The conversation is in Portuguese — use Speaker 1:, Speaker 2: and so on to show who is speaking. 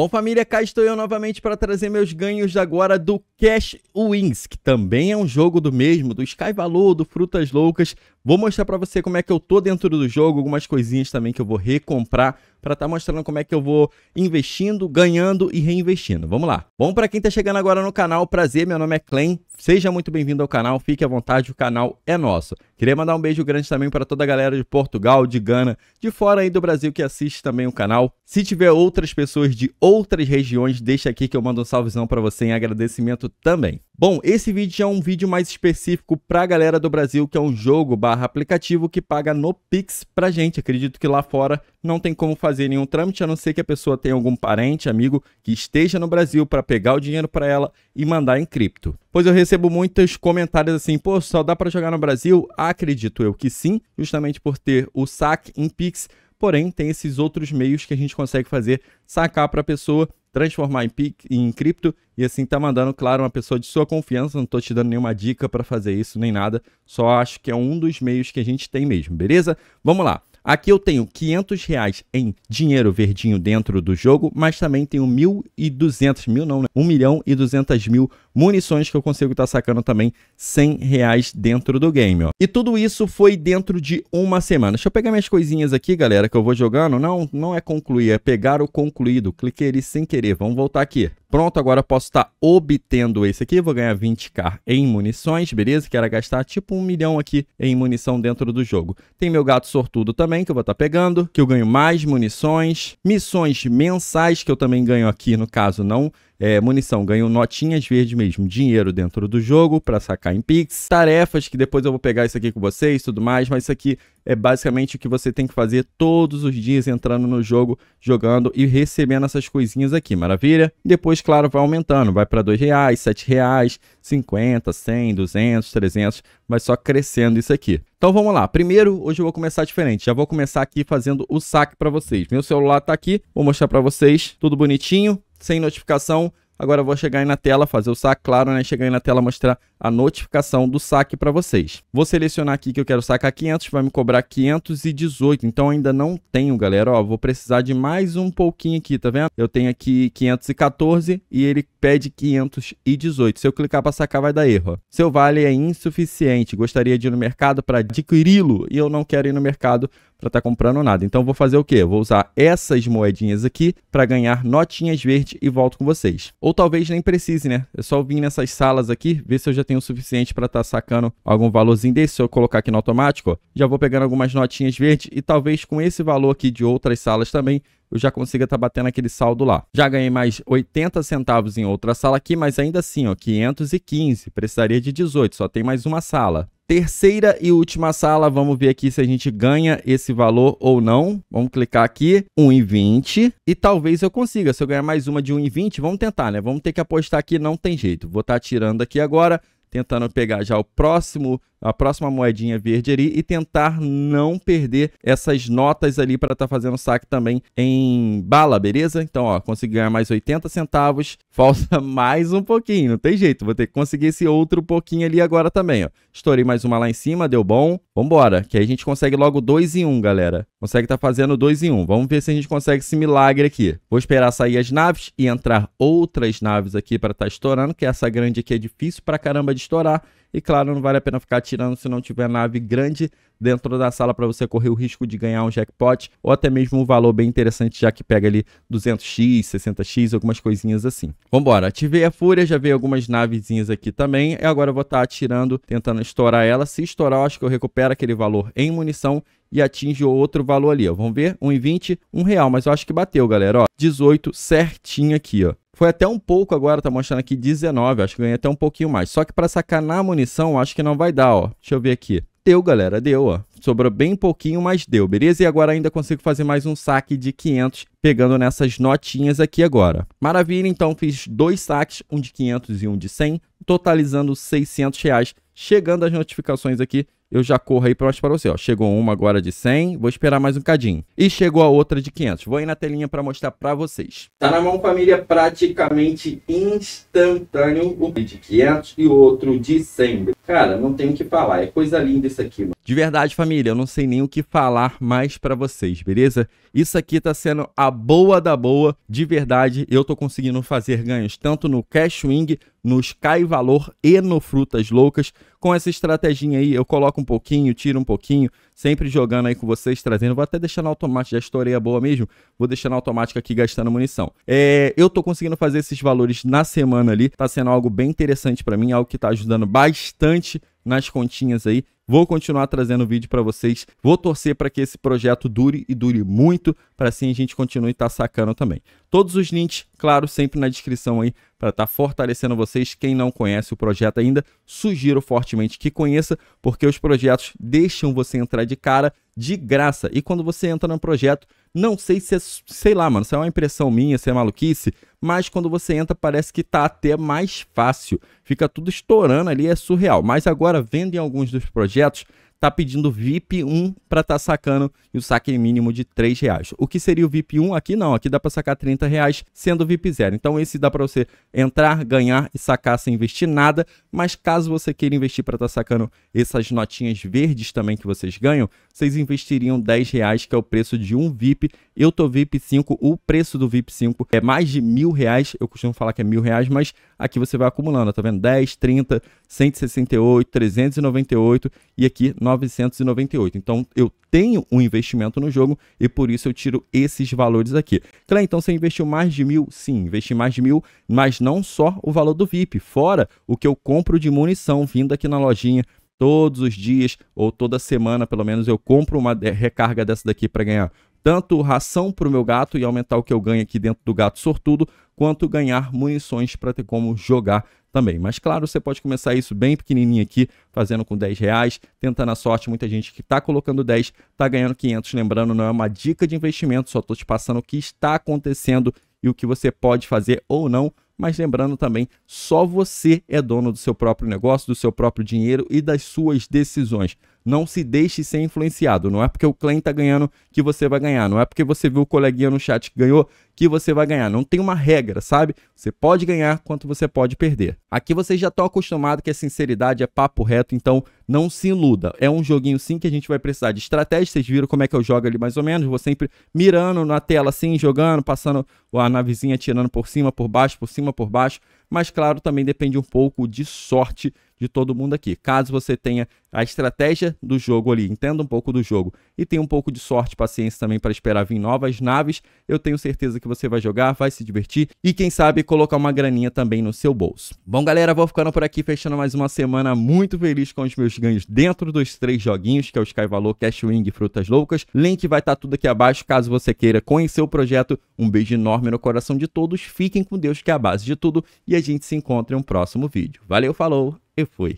Speaker 1: Bom, família, cá estou eu novamente para trazer meus ganhos agora do Cash Wins, que também é um jogo do mesmo, do Sky Valor, do Frutas Loucas, Vou mostrar para você como é que eu tô dentro do jogo, algumas coisinhas também que eu vou recomprar para estar tá mostrando como é que eu vou investindo, ganhando e reinvestindo. Vamos lá. Bom, para quem está chegando agora no canal, prazer, meu nome é Clem. Seja muito bem-vindo ao canal, fique à vontade, o canal é nosso. Queria mandar um beijo grande também para toda a galera de Portugal, de Gana, de fora aí do Brasil que assiste também o canal. Se tiver outras pessoas de outras regiões, deixa aqui que eu mando um salvezão para você em agradecimento também. Bom, esse vídeo é um vídeo mais específico para a galera do Brasil, que é um jogo barra aplicativo que paga no Pix para gente. Acredito que lá fora não tem como fazer nenhum trâmite, a não ser que a pessoa tenha algum parente, amigo que esteja no Brasil para pegar o dinheiro para ela e mandar em cripto. Pois eu recebo muitos comentários assim, pô, só dá para jogar no Brasil? Acredito eu que sim, justamente por ter o saque em Pix, Porém, tem esses outros meios que a gente consegue fazer, sacar para a pessoa, transformar em, PIC, em cripto e assim tá mandando, claro, uma pessoa de sua confiança. Não estou te dando nenhuma dica para fazer isso nem nada, só acho que é um dos meios que a gente tem mesmo, beleza? Vamos lá. Aqui eu tenho 500 reais em dinheiro verdinho dentro do jogo, mas também tenho 1.200 mil, não, né? 1 milhão e 200 mil munições que eu consigo estar tá sacando também 100 reais dentro do game, ó. E tudo isso foi dentro de uma semana. Deixa eu pegar minhas coisinhas aqui, galera, que eu vou jogando. Não, não é concluir, é pegar o concluído. Cliquei ali sem querer. Vamos voltar aqui. Pronto, agora eu posso estar obtendo esse aqui, vou ganhar 20k em munições, beleza? Que era gastar tipo um milhão aqui em munição dentro do jogo. Tem meu gato sortudo também, que eu vou estar pegando, que eu ganho mais munições. Missões mensais, que eu também ganho aqui, no caso, não é, munição, ganho notinhas verdes mesmo, dinheiro dentro do jogo para sacar em Pix, tarefas que depois eu vou pegar isso aqui com vocês, tudo mais, mas isso aqui é basicamente o que você tem que fazer todos os dias entrando no jogo, jogando e recebendo essas coisinhas aqui, maravilha? Depois, claro, vai aumentando, vai para R$ reais, R$ reais, 50, 100, 200, 300, vai só crescendo isso aqui. Então vamos lá. Primeiro, hoje eu vou começar diferente. Já vou começar aqui fazendo o saque para vocês. Meu celular está aqui, vou mostrar para vocês, tudo bonitinho sem notificação. Agora eu vou chegar aí na tela, fazer o saque, claro, né? Chegar aí na tela, mostrar a notificação do saque para vocês. Vou selecionar aqui que eu quero sacar 500, vai me cobrar 518. Então ainda não tenho, galera. Ó, vou precisar de mais um pouquinho aqui, tá vendo? Eu tenho aqui 514 e ele pede 518. Se eu clicar para sacar, vai dar erro. Seu vale é insuficiente. Gostaria de ir no mercado para adquiri-lo e eu não quero ir no mercado para estar tá comprando nada. Então vou fazer o que? Vou usar essas moedinhas aqui para ganhar notinhas verdes e volto com vocês. Ou talvez nem precise, né? É só vir nessas salas aqui, ver se eu já tenho o suficiente para estar tá sacando algum valorzinho desse. Se eu colocar aqui no automático, já vou pegando algumas notinhas verdes e talvez com esse valor aqui de outras salas também eu já consiga estar tá batendo aquele saldo lá. Já ganhei mais 80 centavos em outra sala aqui, mas ainda assim, ó, 515, precisaria de 18, só tem mais uma sala terceira e última sala, vamos ver aqui se a gente ganha esse valor ou não. Vamos clicar aqui, 1,20 e talvez eu consiga. Se eu ganhar mais uma de 1,20, vamos tentar, né? Vamos ter que apostar aqui, não tem jeito. Vou estar tá tirando aqui agora tentando pegar já o próximo, a próxima moedinha verde ali e tentar não perder essas notas ali para estar tá fazendo saque também em bala, beleza? Então, ó, consegui ganhar mais 80 centavos, falta mais um pouquinho, não tem jeito, vou ter que conseguir esse outro pouquinho ali agora também, ó. Estourei mais uma lá em cima, deu bom, vambora, que aí a gente consegue logo 2 em 1, um, galera. Consegue estar tá fazendo 2 em 1, um. vamos ver se a gente consegue esse milagre aqui. Vou esperar sair as naves e entrar outras naves aqui para estar tá estourando, que essa grande aqui é difícil pra caramba de pode estourar. E claro, não vale a pena ficar atirando se não tiver nave grande dentro da sala para você correr o risco de ganhar um jackpot ou até mesmo um valor bem interessante, já que pega ali 200x, 60x, algumas coisinhas assim. Vambora, ativei a fúria, já veio algumas navezinhas aqui também e agora eu vou estar tá atirando, tentando estourar ela. Se estourar, eu acho que eu recupero aquele valor em munição e atinge outro valor ali, ó. Vamos ver? 1,20, 1 real, mas eu acho que bateu, galera, ó. 18 certinho aqui, ó. Foi até um pouco agora, tá mostrando aqui 19, acho que ganhei até um pouquinho mais. Só que para sacanar a munição, acho que não vai dar, ó. Deixa eu ver aqui. Deu, galera, deu, ó. Sobrou bem pouquinho, mas deu, beleza? E agora ainda consigo fazer mais um saque de 500, pegando nessas notinhas aqui agora. Maravilha, então fiz dois saques, um de 500 e um de 100, totalizando 600 reais, chegando as notificações aqui eu já corro aí para você. Ó. Chegou uma agora de 100, vou esperar mais um cadinho. E chegou a outra de 500. Vou aí na telinha para mostrar para vocês. Tá na mão, família, praticamente instantâneo um de 500 e outro de 100. Cara, não tenho o que falar, é coisa linda isso aqui, mano. De verdade, família, eu não sei nem o que falar mais para vocês, beleza? Isso aqui tá sendo a boa da boa, de verdade, eu tô conseguindo fazer ganhos tanto no Cash no Sky Valor e no Frutas Loucas. Com essa estratégia aí, eu coloco um pouquinho, tira um pouquinho, sempre jogando aí com vocês, trazendo. Vou até deixar na automática, já estourei a boa mesmo, vou deixar na automática aqui gastando munição. É, eu tô conseguindo fazer esses valores na semana ali, tá sendo algo bem interessante para mim, algo que tá ajudando bastante nas continhas aí. Vou continuar trazendo vídeo para vocês. Vou torcer para que esse projeto dure e dure muito, para assim a gente continue tá sacando também. Todos os links, claro, sempre na descrição aí para estar tá fortalecendo vocês. Quem não conhece o projeto ainda, sugiro fortemente que conheça, porque os projetos deixam você entrar de cara de graça. E quando você entra no projeto, não sei se é, sei lá, mano, se é uma impressão minha, se é maluquice, mas quando você entra parece que tá até mais fácil. Fica tudo estourando ali, é surreal. Mas agora, vendo em alguns dos projetos, tá pedindo VIP 1 para tá sacando e o saque mínimo de 3 reais. O que seria o VIP 1? Aqui não, aqui dá para sacar 30 reais sendo VIP 0. Então esse dá para você entrar, ganhar e sacar sem investir nada, mas caso você queira investir para tá sacando essas notinhas verdes também que vocês ganham, vocês investiriam 10 reais que é o preço de um VIP. Eu tô VIP 5, o preço do VIP 5 é mais de mil reais, eu costumo falar que é mil reais, mas aqui você vai acumulando, tá vendo? 10, 30, 168, 398 e aqui... 998. Então eu tenho um investimento no jogo e por isso eu tiro esses valores aqui. Claro, então você investiu mais de mil? Sim, investi mais de mil, mas não só o valor do VIP, fora o que eu compro de munição vindo aqui na lojinha todos os dias ou toda semana, pelo menos eu compro uma recarga dessa daqui para ganhar tanto ração para o meu gato e aumentar o que eu ganho aqui dentro do gato sortudo, quanto ganhar munições para ter como jogar também. Mas claro, você pode começar isso bem pequenininho aqui, fazendo com 10 reais, tentando a sorte. Muita gente que está colocando 10 está ganhando 500. Lembrando, não é uma dica de investimento, só estou te passando o que está acontecendo e o que você pode fazer ou não. Mas lembrando também, só você é dono do seu próprio negócio, do seu próprio dinheiro e das suas decisões. Não se deixe ser influenciado. Não é porque o cliente está ganhando que você vai ganhar. Não é porque você viu o coleguinha no chat que ganhou que você vai ganhar. Não tem uma regra, sabe? Você pode ganhar quanto você pode perder. Aqui vocês já estão acostumados que a sinceridade é papo reto, então não se iluda. É um joguinho sim que a gente vai precisar de estratégia. Vocês viram como é que eu jogo ali mais ou menos. Vou sempre mirando na tela assim, jogando, passando a navezinha, tirando por cima, por baixo, por cima, por baixo. Mas claro, também depende um pouco de sorte de todo mundo aqui. Caso você tenha a estratégia do jogo ali, entenda um pouco do jogo e tenha um pouco de sorte e paciência também para esperar vir novas naves, eu tenho certeza que você vai jogar, vai se divertir e quem sabe colocar uma graninha também no seu bolso. Bom, galera, vou ficando por aqui, fechando mais uma semana muito feliz com os meus ganhos dentro dos três joguinhos, que é o Sky Valor, Cash Wing e Frutas Loucas. Link vai estar tá tudo aqui abaixo, caso você queira conhecer o projeto. Um beijo enorme no coração de todos, fiquem com Deus que é a base de tudo e a gente se encontra em um próximo vídeo. Valeu, falou! e fui.